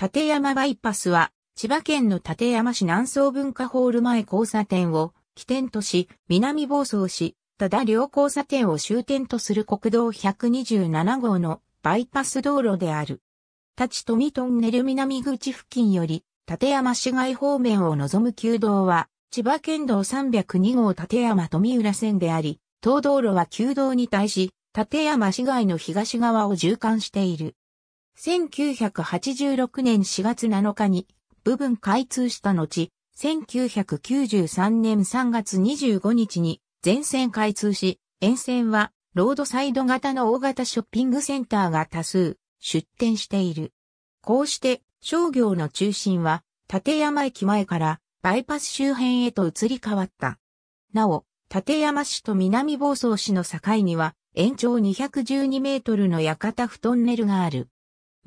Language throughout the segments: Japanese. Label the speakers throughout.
Speaker 1: 立山バイパスは、千葉県の立山市南総文化ホール前交差点を起点とし、南房総市、ただ両交差点を終点とする国道127号のバイパス道路である。立富トンネル南口付近より、立山市街方面を望む旧道は、千葉県道302号立山富浦線であり、東道路は旧道に対し、立山市街の東側を縦貫している。1986年4月7日に部分開通した後、1993年3月25日に全線開通し、沿線はロードサイド型の大型ショッピングセンターが多数出店している。こうして商業の中心は立山駅前からバイパス周辺へと移り変わった。なお、立山市と南房総市の境には延長212メートルの館府トンネルがある。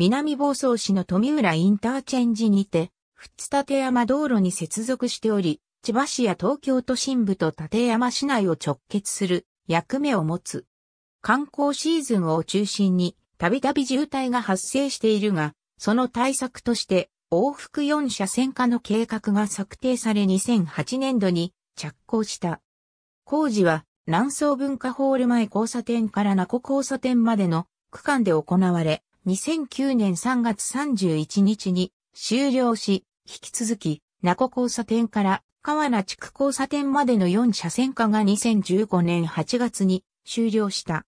Speaker 1: 南房総市の富浦インターチェンジにて、つ立山道路に接続しており、千葉市や東京都心部と立山市内を直結する役目を持つ。観光シーズンを中心に、たびたび渋滞が発生しているが、その対策として、往復4車線化の計画が策定され2008年度に着工した。工事は、南総文化ホール前交差点から名古交差点までの区間で行われ、2009年3月31日に終了し、引き続き、名古交差点から河原地区交差点までの4車線化が2015年8月に終了した。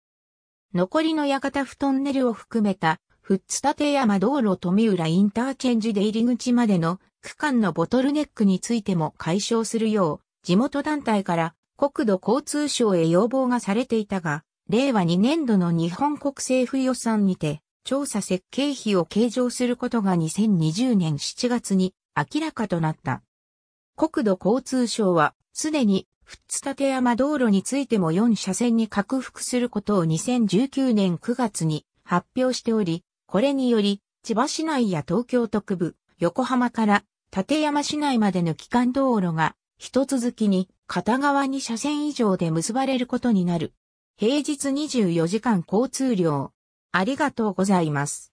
Speaker 1: 残りの館ふトンネルを含めた、富津立山道路富浦インターチェンジで入り口までの区間のボトルネックについても解消するよう、地元団体から国土交通省へ要望がされていたが、令和2年度の日本国政府予算にて、調査設計費を計上することが2020年7月に明らかとなった。国土交通省は、すでに、富つ立山道路についても4車線に拡幅することを2019年9月に発表しており、これにより、千葉市内や東京特部、横浜から立山市内までの基幹道路が、一続きに片側2車線以上で結ばれることになる。平日24時間交通量、ありがとうございます。